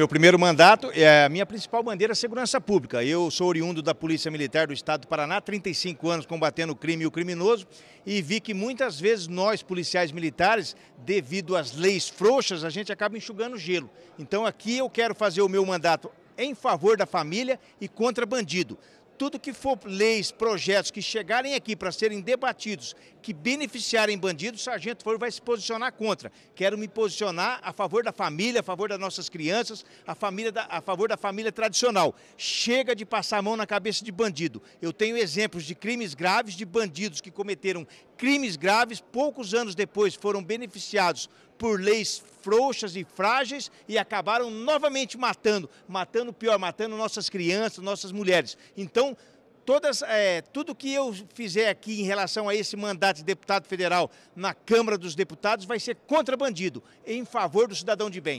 meu primeiro mandato, é, a minha principal bandeira é a segurança pública. Eu sou oriundo da Polícia Militar do Estado do Paraná, 35 anos combatendo o crime e o criminoso, e vi que muitas vezes nós, policiais militares, devido às leis frouxas, a gente acaba enxugando gelo. Então aqui eu quero fazer o meu mandato em favor da família e contra bandido tudo que for leis, projetos que chegarem aqui para serem debatidos, que beneficiarem bandidos, o sargento Flor vai se posicionar contra. Quero me posicionar a favor da família, a favor das nossas crianças, a, família da, a favor da família tradicional. Chega de passar a mão na cabeça de bandido. Eu tenho exemplos de crimes graves de bandidos que cometeram crimes graves, poucos anos depois foram beneficiados por leis frouxas e frágeis e acabaram novamente matando, matando pior, matando nossas crianças, nossas mulheres. Então, todas, é, tudo que eu fizer aqui em relação a esse mandato de deputado federal na Câmara dos Deputados vai ser contrabandido em favor do cidadão de bem.